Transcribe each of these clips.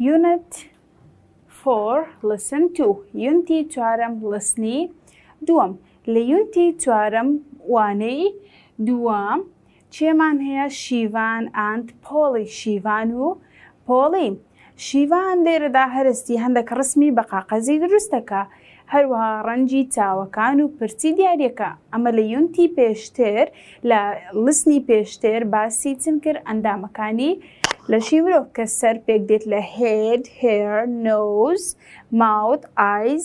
Unit 4 listen to یونتی چوارم لسنی دووەم لە یونتی چوارم وانەی دووەم چێمان هەیە شیوان ئاند پۆڵی شیوان و پۆڵی شیوان لێرەدا هەرستی هەندێک ڕسمی بە قاقەزی دروستەکە هەروەها ڕەنجی چاوەکان و پرچی دیارەکە ئەمە لە یونتی پێشتر لە لسنی پێشتر باسی چن کرد ئەندامەکانی لە شیورۆ کە سەر پێک دێت لە هێد هێر نۆز ماوت ئایز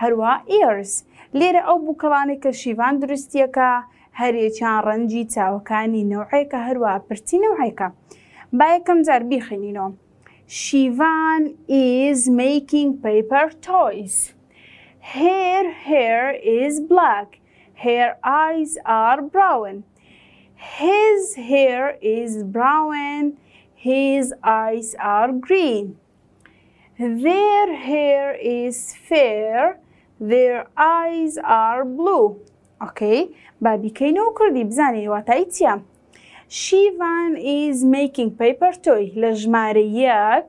هەروە ئێرس لێرە ئەو بووکەڵانێک کە شیوان دروستیەکە هەرێکیان ڕەنجی چاوەکانی نەوعێکە هەروە پرچی نەوعێکە با یەکەم جار بیخێنینەوە شیوان is making paper toys hair hair is black hair eyes are brown his hair is brown His eyes are green. Their hair is fair. Their eyes are blue. Okay, با بیکەینەوە کوردی بزانین واتای چییە؟ شیڤان is making paper toy لە ژمارە یەک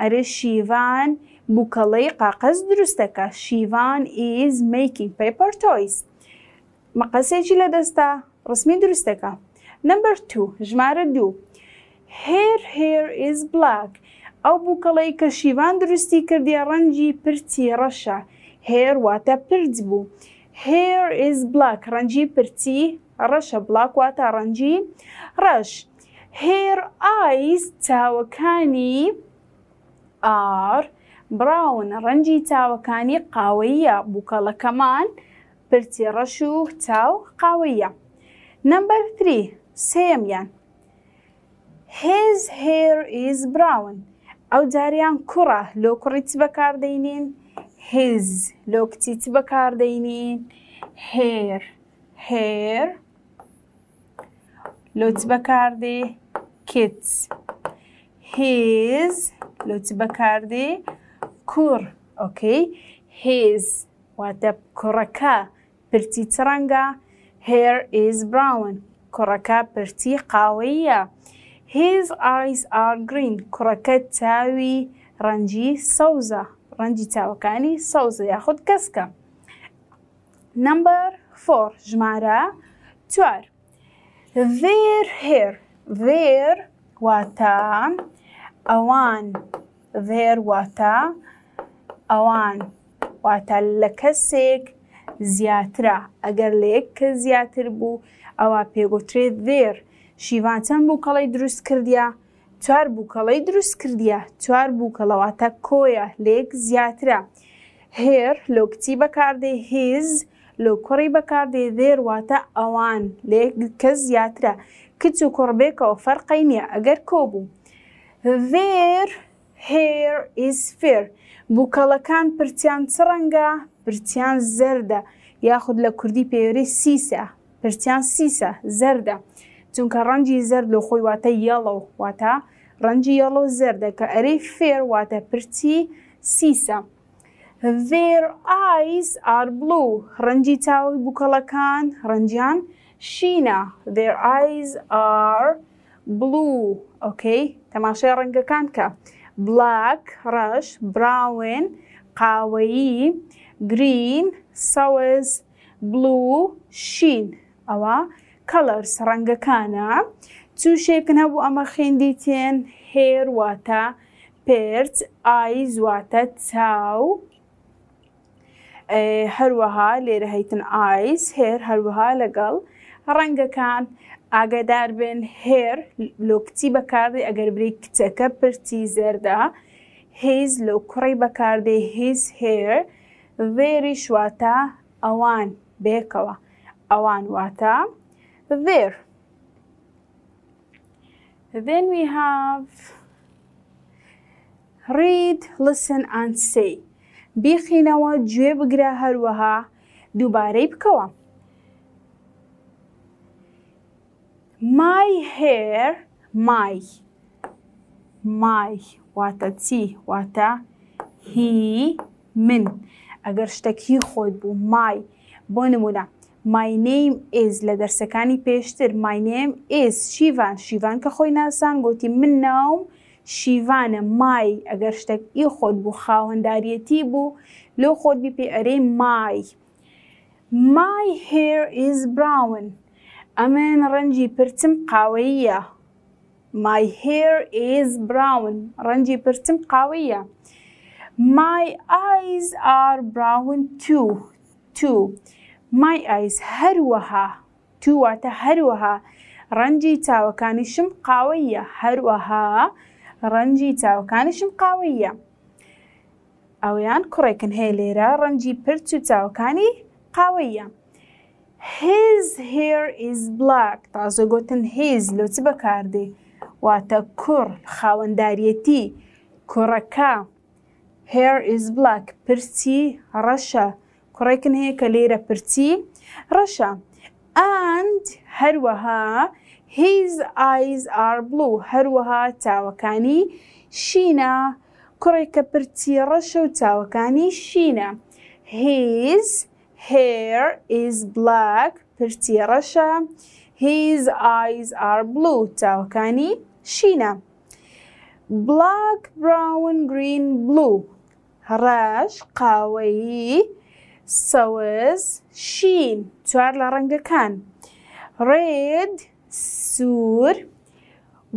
ئەرێ شیڤان بووکەڵەی قاقەز دروستەکە شیڤان is making paper toys. مەقەسێکی لە دەستا ڕسمی دروستەکە. نمبەر 2 ژمارە دوو. هێر هێر ئز بلاک ئەو بووکەڵی کە شیوان دروستی کردی ڕەنجی پرچی ڕەشە هێر واتە پرد بوو هێر ئز بلاک ڕەنجی پرچی ڕەشە بلاک واتە ڕەنجی ڕەش هێر ئایس چاوەکانی ئار براون ڕەنجی چاوەکانی قاوەیە بووکەڵەکەمان پرچی ڕەش و چاو قاوەیە نمبەر 3 سێمیان his hair is brown ئەو جاریان کوڕە لۆ کوڕیت بەکاردەینین his لۆ کچیت بەکاردەینین hair hair لۆچ بەکاردێ kids his لۆچ بەکاردێ کوڕ ئۆکەی his واتە کوڕەکە پرتی چڕەنگە hair is brown کوڕەکە پرتی قاوەیە His eyes are green کوڕەکە چاوی ڕەنجی سەوزە ڕەنجی چاوەکانی سەوزە یاخود کەسکە. نمبر 4 ژمارە چوار. Their hair their واتە ئەوان their واتە ئەوان واتە لە کەسێک زیاترە ئەگەر لە یەک کە زیاتر بوو ئەوە پێگوترێت دێر شیوان چەند بوو کەڵی دروست کردیا چوار بوو کەڵی دروست کردیا چوار بوو کەڵەواتە کۆیە لێک زیاترە هێر لۆ کچی بەکاردێ هێز لۆ کوڕی بەکاردێ دێرواتە ئەوان لێک کە زیاترە کچ و کوڕبێکەوە فەرقی نییە ئەگەر کۆبوو vêr hair is fair بووکەڵەکان پرسیان چ ڕەنگە پرسیان زەردە یاخود لە کوردی پێوەری سیسە پرسیان سیسە زەردە چونکە ڕەنجی زرد و خۆی واتە یەڵە واتە ڕەنجی یەڵە و زەردە کە ئەرەی فێر واتە پرچی سیسە. Their eyes are blue. ڕەنجی چاوی بووکەڵەکان ڕەنجیان شینە. Their eyes are blue. ئۆکەی تەماشای ڕەنگەکان کە. Black, ڕەش, براون، قاوەیی، گرین، سەوز، بلو، شین. ئەوە کەلەرس ڕەنگەکانە چوشێکن هەبوو ئەمە خێندی تێن هێرواتە پێرچ ئای زواتە چاو هەروەها لێرە هەیتن ئایس هێر هەروەها لەگەڵ ڕەنگەکان ئاگادار بن هێر لۆکتی بەکاردی ئەگەر بری کچەکە پرتی زەردا هیز لۆ کوڕی بەکاردی هیز هێر وێری شواتە ئەوان بێکەوە ئەوان واتە there. Then we have read, listen and say. بخینەوە گوێ بگرە هەروەها دووبارەی بکەوە. My hair, my, my, واتە چی واتە هی من ئەگەر شتێکی خۆت بوو مای بۆ نمونە My name is لە دەرسەکانی پێشتر My name is شیوان شیوان کە خۆی ناسان گوتی من ناوم شیوانە مای ئەگەر شتێک ئی خۆت بوو خاوەنداریەتی بوو لەو خۆت بی پێ ئەرێ مای. My hair is brown. ئەمن ڕەنجی پرچم قاوەیە. My hair is brown. ڕەنجی پرچم قاوەیە. My eyes are brown too. too. مای ئایس هەروەها توواتە هەروەها ڕەنجی چاوەکانیشم قاوەیە هەروەها ڕەنجی چاوەکانیشم قاوەیە ئەویان کوڕێکن هەیە لێرە ڕەنجی پرچ و چاوەکانی قاوەیە His hair is black تازە گوتن هێز لۆچی بەکاردێ واتە کوڕ خاوەنداریەتی کوڕەکە hair is black پرسی ڕەشە کوڕێکن هەیە کە لێرە پرچی ڕەشە ئەند هەروەها هیز ئایز ئاربلو هەروەها چاوەکانی شینە کوڕێکە پرچی ڕەشە و چاوەکانی شینە هیز hair is black پرچی ڕەشە his eyes are blue چاوەکانی شینە black brown green blue ڕەش قاوەیی سەوز شین چوار لە ڕەنگەکان ڕێد سوور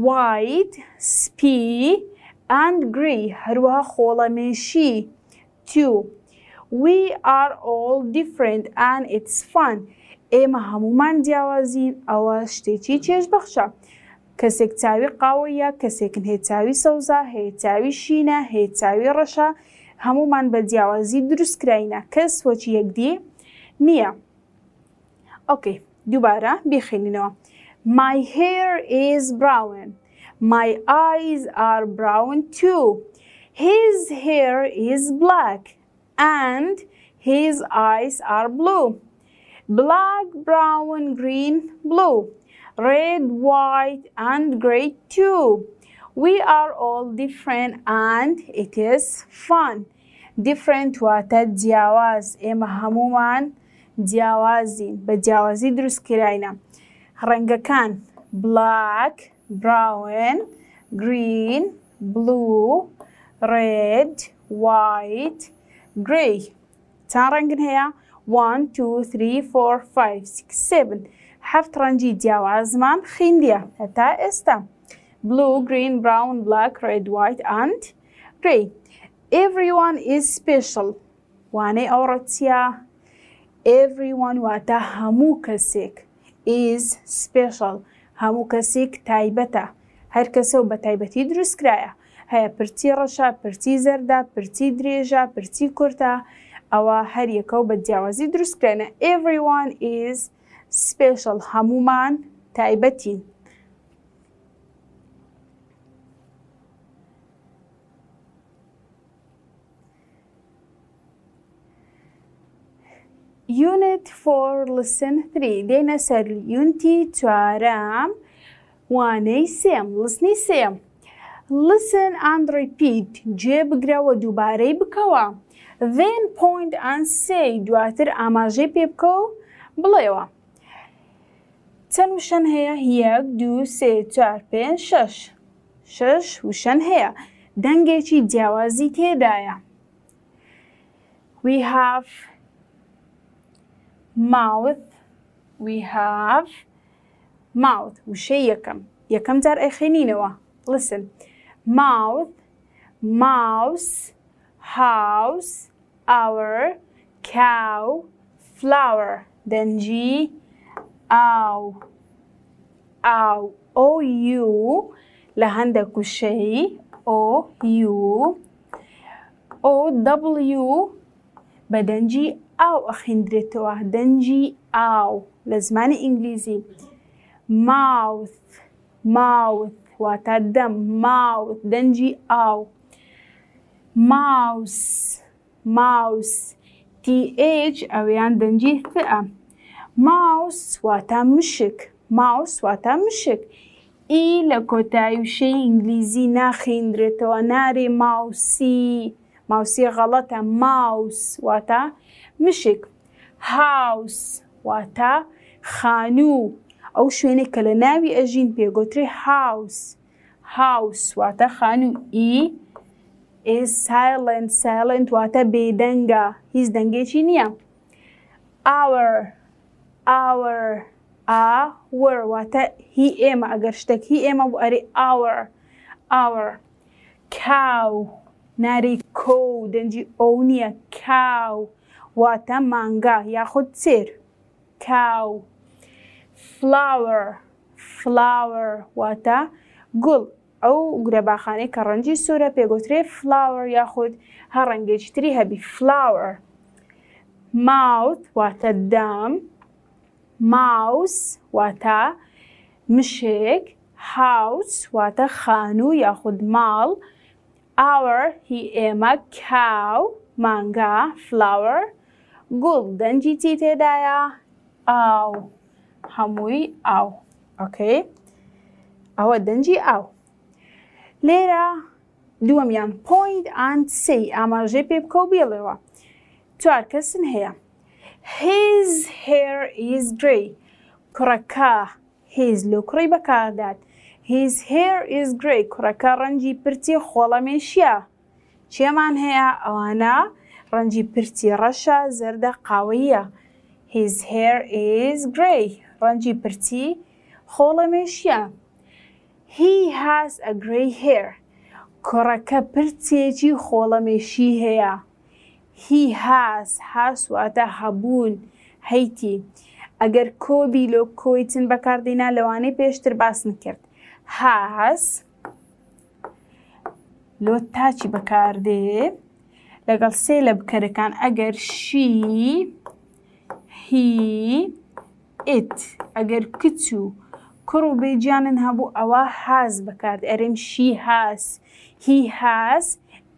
وایت سپی ئەندگری هەروەها خۆڵەمێشی تو We are all different and it's fun. ئێمە هەمومان جیاوازین ئەوە شتێکی چێژبەخشە. کەسێک چاوی قاوە یا کەسێکن هێچاوی سەوزا هێچاوی شینە هێچاوی ڕەشە هەمومان بە جیاوازی دروستکراینە کە سۆچی یەکدی نییە ئۆکەی دووبارە بیخێنینەوە My hair is brown. My eyes are brown too. His hair is black and his eyes are blue. Black, brown, green, blue. Red, white and gray too. We are all different and it is fun. Different وتتجاوز إما هموما جاوزي بجاوزي دروس كراينا رنجا كان black, brown, green, blue, red, white, gray. تارنجن هي 1 2 3 4 5 6 7 حفت رنجي ديا وازمان خين ديا هتا استا blue, green, brown, black, red, white, and gray. Everyone is special. وانەی ئەوڕەتیا everyone واتە هەموو کەسێک is special هەموو کەسێک تایبەتە هەر کەسە و بە تایبەتی دروستکرایە هەیە پرچی ڕەشە پرچی زەردا پرچی درێژە پرچی کورتە ئەوە هەر یەکە و بە جیاوازی دروستکرێنە everyone is special هەمومان تایبەتین Unit for listen 3 دێنە سەر یونتی چوارەم وانەی سێم لسنی سێم. Listen and repeat جێ بگرەوە دووبارەی بکەوە. Then point and say دواتر ئاماژەی پێ بکە و بڵێەوە. چەند وشەن هەیە یەک دو سێ چوار پێ شەش. شەش وشەن هەیە. دەنگێکی جیاوازی تێدایە. We have mouth we have mouth وشي يكم يكم دار اخينينوا listen mouth mouse house hour cow flower then G ow ow o u لهندك شيء o u o w بعدين G او ئەخێندرێتەوە دەنجی ئاو لە زمانی ئینگلیزی ماوث ماوث واتە دەم ماوت دەنجی ئاو ماوس ماوس او يان دنجي ثقه ماوس واتە مشک ماوس واتە مشک إي لە کۆتایی إنجليزي ئینگلیزی ناخێندرێتەوە ناري ماوسي ماوسیە غەڵەتە ماوس واتە مشک هاوس واتە خانوو ئەو شوێنێک کە لە ناوی ئەژین پێگوترێ هاوس هاوس واتە خانوو ئی سایلند سایلند واتە بێدەنگە هیچ دەنگێکی نییە ئاور ئاور ئاوەر واتە هی ئێمە ئەگەر شتێک هی ئێمە بۆ ئەری ئاور ئاور کاو ناری کۆ و دەنجی ئەو نییە کاو واتە مانگا یاخود سێر کاو فلاور فلاور واتە گوڵ ئەو گرەباخانەی کە ڕەنجی سوورە پێگوترێ فلاور یاخود هە ڕەنگێکی تری هەبی فلاور ماوت واتە دام ماوس واتە مشێک هاوس واتە خانوو یاخود ماڵ، Our he am a cow, manga, flower, golden jitite daya, ow, hamui ow, okay? Awa denji ow. Later, do am yan point and say, ama jepep ko bilewa. Tuar kasin hea. His hair is gray. Kuraka, his look ribaka that. His hair is grey کوڕەکە ڕەنگی پرتی خۆڵەمێشیە. چێمان هەیە ئەوانە ڕەنگی پرتی ڕەشە زەردە قاوەیە. His hair is grey ڕەنگی پرتی خۆڵەمێشیە. He has a grey hair. کوڕەکە پرچێکی خۆڵەمێشی هەیە. He has هاسواتە هەبوون هەیتی. ئەگەر کۆبی لۆ کۆیتن بەکاردێنا لەوانەی پێشتر باسن کرد. has لو تاچي بكاردي لقل سيلب كان اگر she he it اگر كتو كرو بيجانن هبو أوا has بكارد أرم she has he has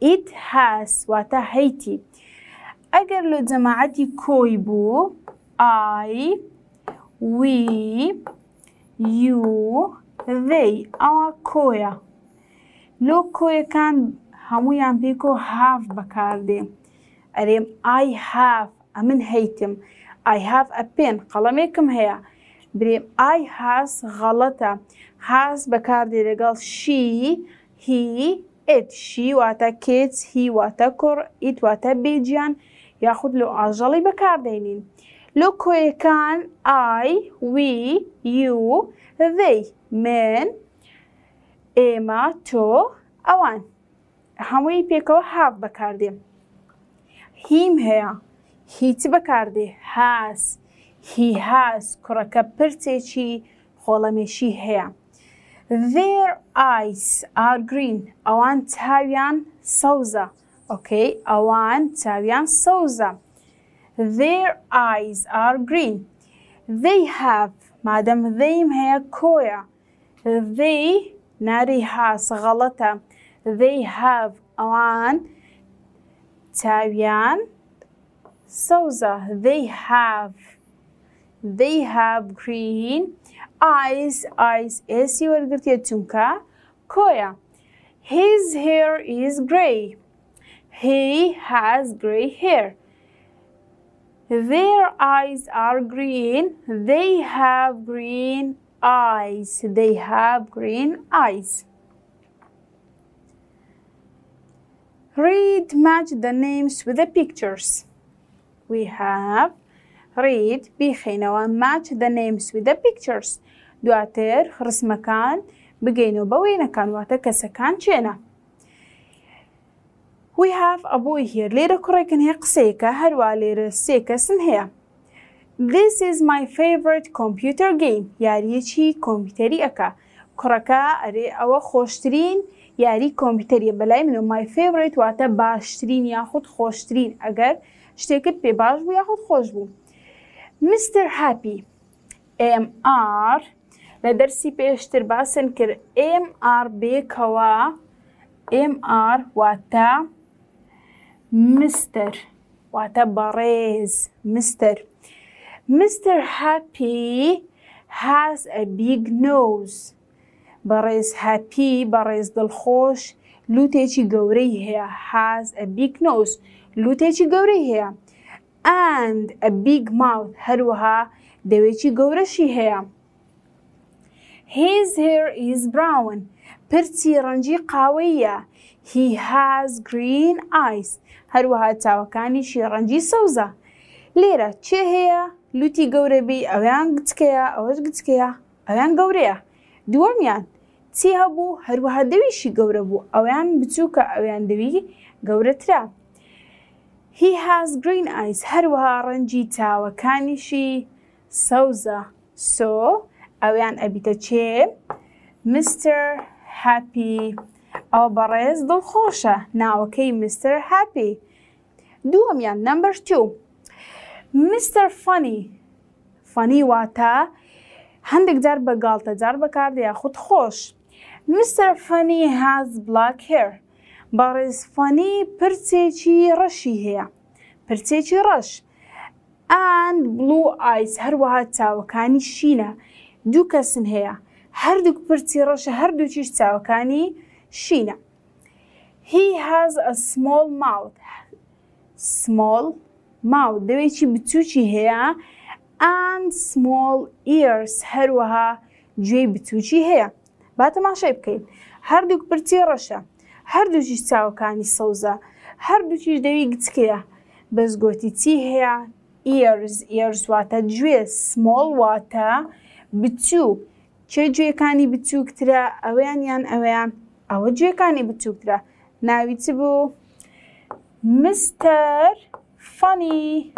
it has واتا هيتي اگر لو جماعتي بو I we you vei ئەوە کۆیە لۆ کۆیەکان هەمویان بێکۆ هاف بەکاردێ ئەرێم ئای هاف ئە من هەیتم ئای هاف ئەپێن قەڵەمێکم هەیە برێم ئای هاس غەڵەتە هاس بەکاردێ لەگەڵ شی هی ئێت شی واتە کێچ هی واتە کوڕ ئیت واتە بێجیان یاخود لە ئاژەڵی بەکاردێنین لۆ کۆیەکان ئای وی یو vei من ئێمە تۆ ئەوان هەمووی پێکەوە هاف بەکاردێ هیم هەیە هیچی بەکاردێ هاس هی هاس کوڕەکە پرچێکی خۆڵەمێشی هەیە Their eyes are green ئەوان چاویان سەوزە ئۆکەی ئەوان چاویان سەوزە Their eyes are green They have مادەم دەیم هەیە کۆیە they ناريها صغلتا they have one تابيان Souza they have they have green eyes eyes اسي والقرتية تنكا كويا his hair is gray he has gray hair their eyes are green they have green eyes. They have green eyes. Read match the names with the pictures. We have read بيخينوا match the names with the pictures. دواتر خرس مكان بقينو بوينا كان واتا كسكان جينا. We have a boy here. ليرا كوريكن هي قسيكا هروا ليرا سيكا This is my favorite computer game یاریەکی کۆمپیوتەری ئەکا کوڕەکە ئەرێ ئەوە خۆشترین یاری کۆمپیوتەریە بەلای من و مای فێوریت واتە باشترین یاخود خۆشترین ئەگەر شتێکت پێ باش بوو یاخود خۆش بوو. مستر هاپی MR لە دەرسی پێشتر باسن کرد MR بێکەوە MR واتە مستر واتە بەڕێز مستر. Mr. Happy has a big nose. بەڕێز هەپی بەڕێز دڵخۆش لوتێکی گەورەی هەیە has a big nose لوتێکی گەورەی هەیە and a big mouth هەروەها دەوێکی گەورەشی هەیە His hair is brown پرچی ڕەنجی قاوەیە He has green eyes هەروەها چاوەکانیشی ڕەنجی سەوزە لێرە چه هەیە؟ لوتی گەورەبی ئەویان گچکەیە ئەوەش گچکەیە ئەویان گەورەیە دووەمیان چی هەبوو هەروەها دەویشی گەورە بوو ئەویان بچووکە ئەویان دەوی گەورەترا هی هاز گرین ئایس هەروەها ڕەنجی چاوەکانیشی سەوزە سۆ ئەویان ئەبیتە چێ مستر هاپی ئەو بەڕێز دڵخۆشە ناوەکەی مستر هاپی دووەمیان نەمبەر چوو میستەر فەنی فەنی واتە هەندێک جار بەگاڵتە جار بەکاردە یاخود خۆش. میستەر فەنی هاز بلاک هێر بە ڕێزفەنی پرچێکی ڕەشی هەیە پرچێکی ڕەش ئەن بلو ئایس هەروەها چاوەکانی شینە دوو کەسن هەیە هەردوو پرچی ڕەشە هەردووکیش چاوەکانی شینە هی هاز ئە سمۆڵ ماوت سمۆڵ ماو دەوێکی بچووکی هەیە ئەن سمۆڵ ئیرس هەروەها گوێی بچووکی هەیە با تەماشای بکەین هەردووک برتی ڕەشە هەردووکی چاوەکانی سەوزە هەردووکیش دەوی گچکەیە بەزگۆتی چی هەیە ئیرز ئێرزواتە گوێ سمۆڵ واتە بچوو چێ گوێەکانی بچووکترە ئەویان یان ئەویان ئەوە گوێەکانی بچووکترە ناوی چ بوو مستەر funny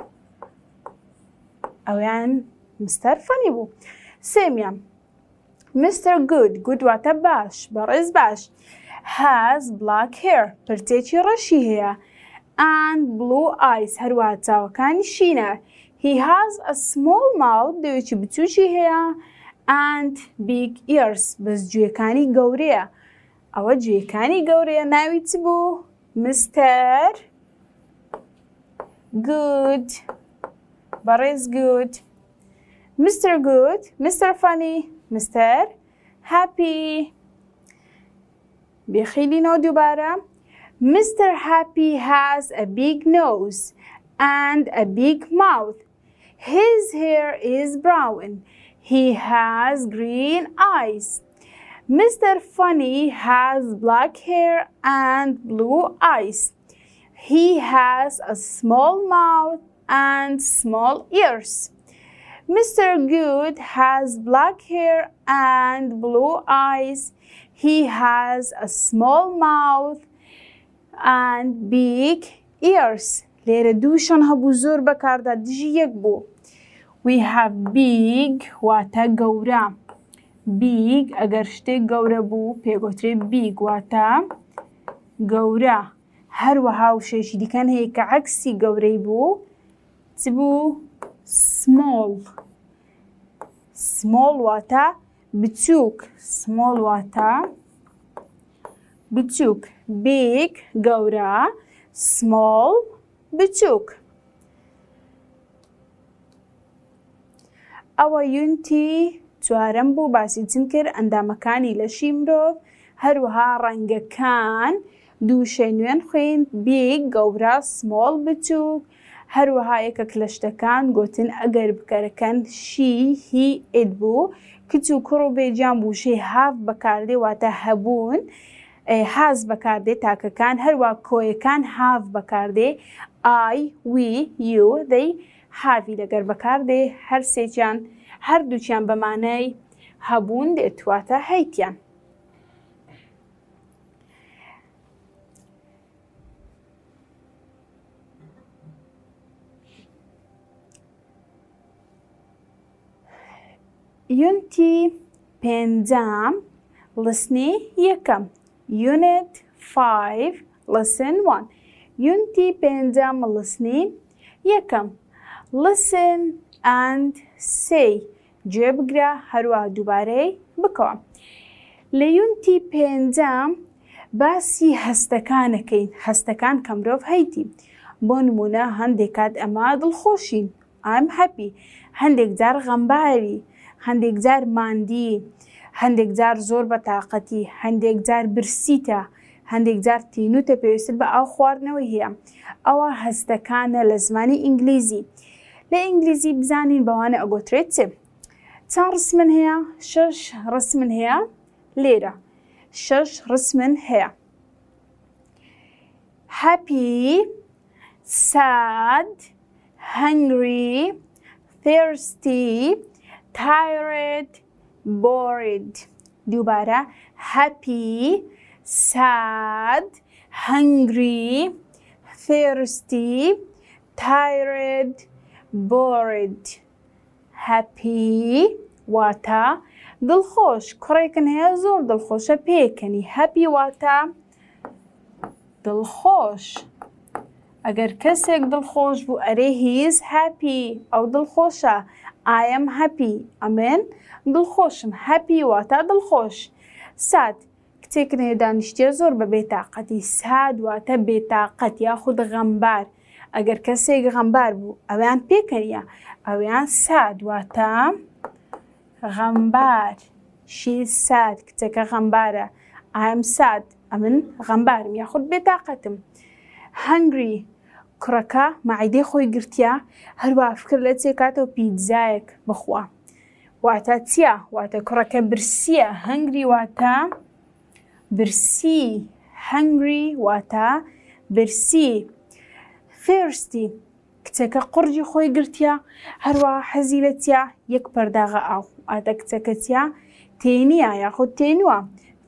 ئەویان مستەر فەنی بوو سێمیان مستر گود گودواتە باش بەڕێز باش هاز بلاک هێر پرتێکی ڕەشی هەیە ئەند بلو ئایس هەروە چاوەکانی شینە هی هاز ئە سمۆڵ ماڵ دەوێکی بچوکی هەیە ئەند بیگ ئیرس بەس گوێەکانی گەورەیە ئەوە گوێەکانی گەورەیە ناوی چ بوو مستەر good. Butter is good. Mr. Good, Mr. Funny, Mr. Happy. بخیلی نو دوباره. Mr. Happy has a big nose and a big mouth. His hair is brown. He has green eyes. Mr. Funny has black hair and blue eyes. He has a small mouth and small ears. Mr. Good has black hair and blue eyes. He has a small mouth and big ears. لێرەدووشان هەبوو زۆر بەکاردا دژی یەک بوو. We have big واتە گەورە. Big ئەگەر شتێک گەورە بوو پێگوترێ big واتە گەورە. هەروەها و شێژی دیکەن هەیە کە عکسی گەورەی بوو چ بوو سمۆڵ سمۆڵ واتە بچووک سمۆڵ واتە بچووک بیک گەورە سمۆڵ بچووک ئەوە یونتی چوارەم بوو باسی چین کرد ئەندامەکانی لەشی مرۆڤ هەروەها ڕەنگەکان، دووشەی نوێن خوێن بیگ گەورە سمۆڵ بچووک هەروەها یەکە کلشتەکان گوتن ئەگەر بکەرەکەن شی هی ئید بوو کچ و کوڕ و بێجان بوشەی هاف بەکاردێ واتە هەبوون. حاز بەکاردێ تاکەکان هەروە کۆیەکان هاف بەکاردێ ئای وی یو دەی حاوی لەگەر بەکاردێ هەر سێکیان هەردووچیان بەمانەی هەبوون دێتواتە هەیتیان. یونتی پێنجام لسنی یەکەم یونت 5 لسن 1 یونتی پێنجام لسنی یەکەم لسن and say جێبگرە هەروە دووبارەی بکەوە لە یونتی پێنجام باسی هەستەکانەکەین هەستەکان کە مرۆڤ هەیتی بۆ نمونە هەندێک کات ئەمە دڵخۆشین ئام هەپی هەندێک جار غەمباری هەندێک جار ماندی هەندێک جار زۆر بە تااقەتی هەندێک جار برسیتە هەندێک جار تینوتە پێویست بە ئاو خواردنەوەی هەیە ئەوە هەستەکانە لە زمانی ئینگلیزی لە ئینگلیزی بزانین بەوانە ئەگۆترێت چێ چەند ڕسمن هەیە شش ڕسمن هەیە لێرە شش ڕسمن هەیە happy, sad, hungry, thirsty, tired bored دوباره happy sad hungry thirsty tired bored happy واتا دڵخۆش کوڕێکن هەیە زۆر دڵخۆشە پێکەنی هەپی واتە دڵخۆش. ئەگەر کەسێک دڵخۆش بوو ئەرێ هیز هەپی ئەو دڵخۆشە ئاەم هەپی ئەمێن دڵخۆشم هەپی واتە دڵخۆش سات کتێکنێ دانیشتە زۆر بە بێتاقەتی ساد واتە بێتاقەت یاخود غەمبار ئەگەر کەسێک غەمبار بوو ئەویان پێکەریە ئەویان ساد واتە غەمبار شی ساد کچەکە غەمبارە ئاەم ساد ئەمن غەمبارم یاخود بێتاقەتم هەنگری کوڕەکە مەعیدەی خۆی گرتیا هەروە فکر لە چێکاتەوە پیتزایەک بخوا واتە چیا واتە کوڕەکە برسیە هەنگری واتە برسی هەنگری واتە برسی فێرستی کچەکە قورجی خۆی گرتیا هەروە حەزی لە چیا یەک پەرداغە ئاو ئاتە کچەکەتیا تێنیە یاخود تێنوە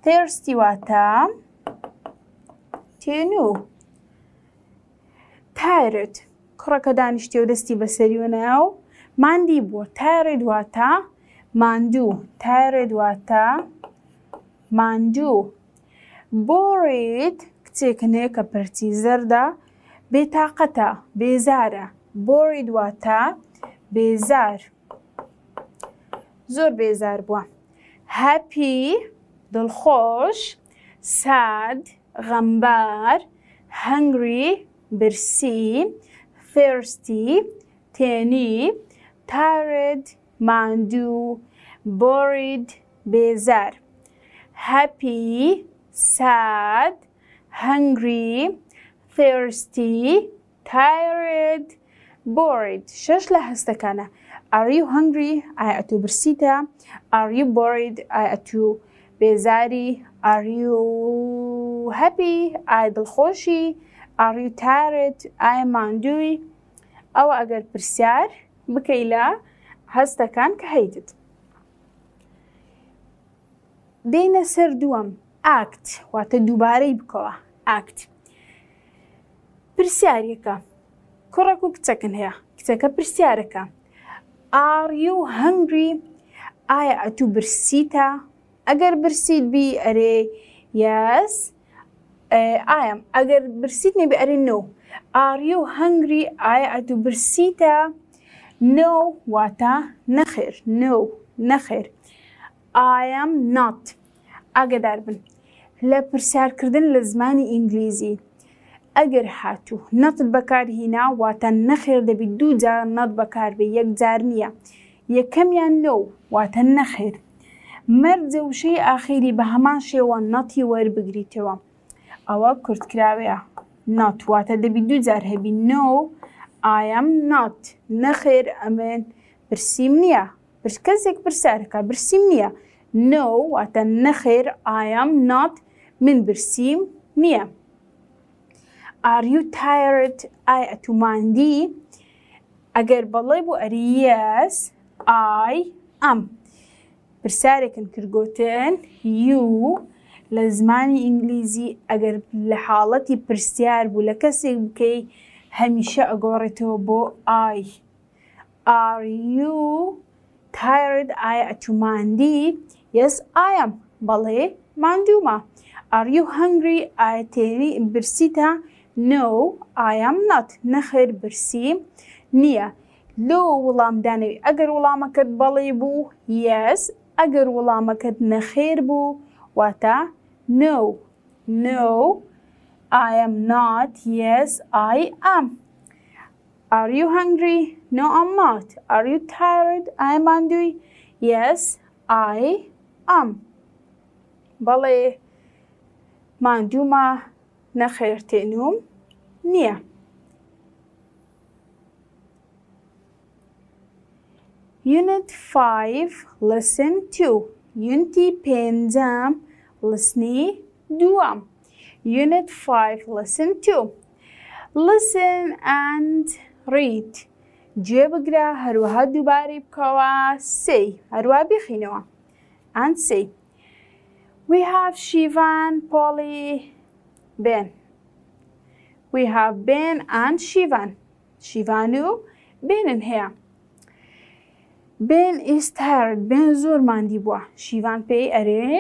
فێرستی واتە تێنوو. تارت کوڕەکە دانیشتی و دەستی بەسەریوە ناو ماندی بووە تارێ دواتە ماندوو تارێ دواتە ماندوو بۆڕیت کچێکنەیە کە پرچی زەردا بێتاقەتە بێزارە بۆڕی دواتە بێزار زۆر بێزار بووە هەپی دڵخۆش ساد غەمبار هەنگری برسي thirsty تاني tired معندو bored بزر happy sad hungry thirsty tired bored شش لها استكانة are you hungry I اتو برسيتا are you bored I اتو بزاري are you happy I دلخوشي are you tired I am undue ئەو ئەگەر پرسیار بکەی لە هەستەکان کە هەیتت دێنە سەر دووەم ئاکت واتە دووبارەی بکەوە ئاکت پرسیارەکە کوڕک و کچەکن هەیە کچەکە پرسیارەکە ئاڕی و هەنگری ئایا ئەتوو برسیتە ئەگەر برسیت بی ئەرێ یاس I اگر agar bersitni bi'arin no are you hungry I atu bersita no wata نخر نو نخر اي ام نوت أقدر بن لا برسار كردن لزماني إنجليزي اگر هاتو نط بكار هنا واتا نخر دبي دو جار نط بكار بي يك جارنية يكم يا نو واتا نخر مرد زوشي اخيري بهمان شي ونطي ور بقريتوا ئەوە کورتکراوەیە ناتواتە دەبی دوجار هەبی نۆ ئایەم نات نەخێر ئەمێن برسیم نییە پرش کەسێک پرسیارەکە برسیم نییە نۆ واتە نەخێر ئایەم نات من برسیم نییە. Are you tired ئای ئەتوماندی ئەگەر بەڵێ بۆ ئەریەس ئای ئەم پرسیارێکن کردگوتن you لە زمانی ئینگلیزی ئەگەر لە حاڵەتی پرسیار بوو لە کەسێک بکەی هەمیشە ئەگۆڕێتەوە بۆ ئای ئاریو تایرد ئایا ئەچووماندی یەس ئایم بەڵێ ماندوومە ئاریو هەنگری ئاەتێری برسیتە نۆ ئایام نات نەخر برسی نییە لۆ وەڵامدانەوی ئەگەر وەڵامەکەت بەڵێ بوو یەس ئەگەر وەڵامەکەت نەخێر بوو واتە No. No. I am not. Yes, I am. Are you hungry? No, I'm not. Are you tired? I am hungry. Yes, I am. Bale, من دوما نخیر Unit 5 Lesson 2 Unity penjam. Listen дуа. Um. Unit 5, Lesson 2. Listen and read. جێ بگرە هەروەها دووبارەی بکەوە سی هەروە بخینەوە. And say, we have Shivan, Polly, Ben. We have Ben and Shivan. Shivanu, Ben in here. Ben is tired. Ben زۆر ماندی بووە. Shivan پێی ئەرێ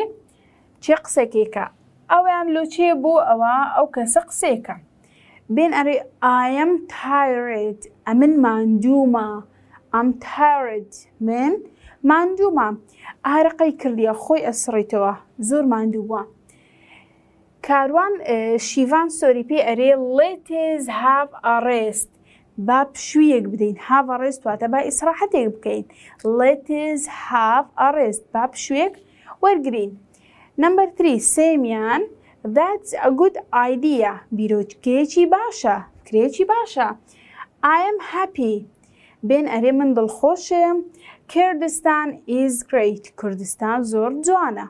چێ قسێکێکە ئەویان لوچێ بۆ ئەوە ئەو کەسە قسێکە بێن ئەرێ ئاەم تایرێت ئە من مادوومە ئەم تارد من مادوومە ئارقەی کردیە خۆی ئەسڕیتەوە زۆر مادووە کاروان شیڤان سۆری پێ ئەرێ لێ تێز هاف ئاڕێست با پشوویەک بدەین هاڤ ڕێست واتە با ئیسراحەتێک بکەین لێ تێز هاف ئاڕێست با پشوێک وەرگین نمبر 3 سێمیان that's a good idea بیرۆچکێکی باشە کرێکی باشە I am happy بێن ئەرێ من دڵخۆشم کردستان is great کوردستان زۆر جوانە